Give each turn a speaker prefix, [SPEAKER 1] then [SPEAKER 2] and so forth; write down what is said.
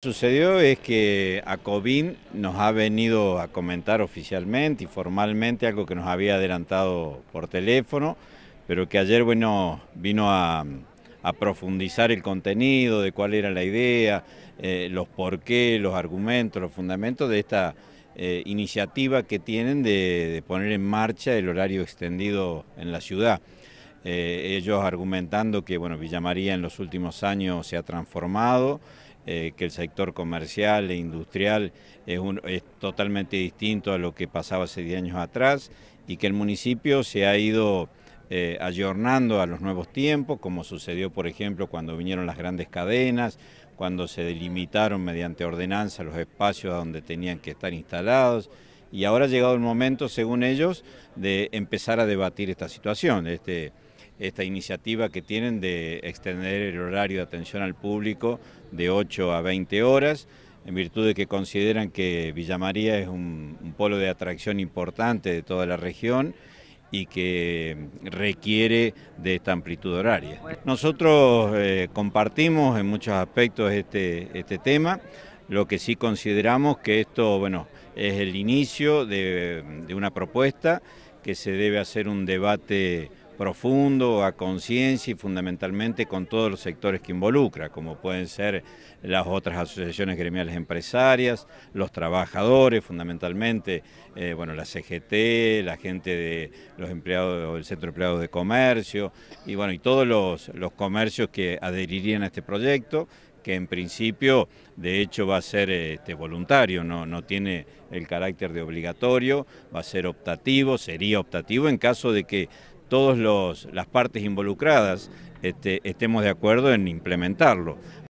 [SPEAKER 1] sucedió es que ACOBIN nos ha venido a comentar oficialmente y formalmente algo que nos había adelantado por teléfono, pero que ayer bueno, vino a, profundizar el contenido, de cuál era la idea, eh, los por qué, los argumentos, los fundamentos de esta eh, iniciativa que tienen de, poner en marcha el horario extendido en la ciudad. Eh, ellos argumentando que bueno, Villa María en los últimos años se ha transformado eh, que el sector comercial e industrial es, totalmente distinto a lo que pasaba hace 10 años atrás y que el municipio se ha ido... Eh, ayornando a los nuevos tiempos, como sucedió por ejemplo cuando vinieron las grandes cadenas, cuando se delimitaron mediante ordenanza los espacios donde tenían que estar instalados. Y ahora ha llegado el momento, según ellos, de empezar a debatir esta situación. Este, esta iniciativa que tienen de extender el horario de atención al público de 8 a 20 horas, en virtud de que consideran que Villa es un, polo de atracción importante de toda la región y que requiere de esta amplitud horaria. Nosotros eh, compartimos en muchos aspectos este, este tema, lo que sí consideramos que esto bueno, es el inicio de una propuesta que se debe hacer un debate profundo, a conciencia y fundamentalmente con todos los sectores que involucra, como pueden ser las otras asociaciones gremiales empresarias, los trabajadores fundamentalmente, eh, bueno, la CGT, la gente de los empleados del Centro de Empleados de Comercio y bueno, y todos los, los comercios que adherirían a este proyecto que en principio de hecho va a ser este, voluntario, no, no tiene el carácter de obligatorio, va a ser optativo, sería optativo en caso de que todas las partes involucradas este, estemos de acuerdo en implementarlo.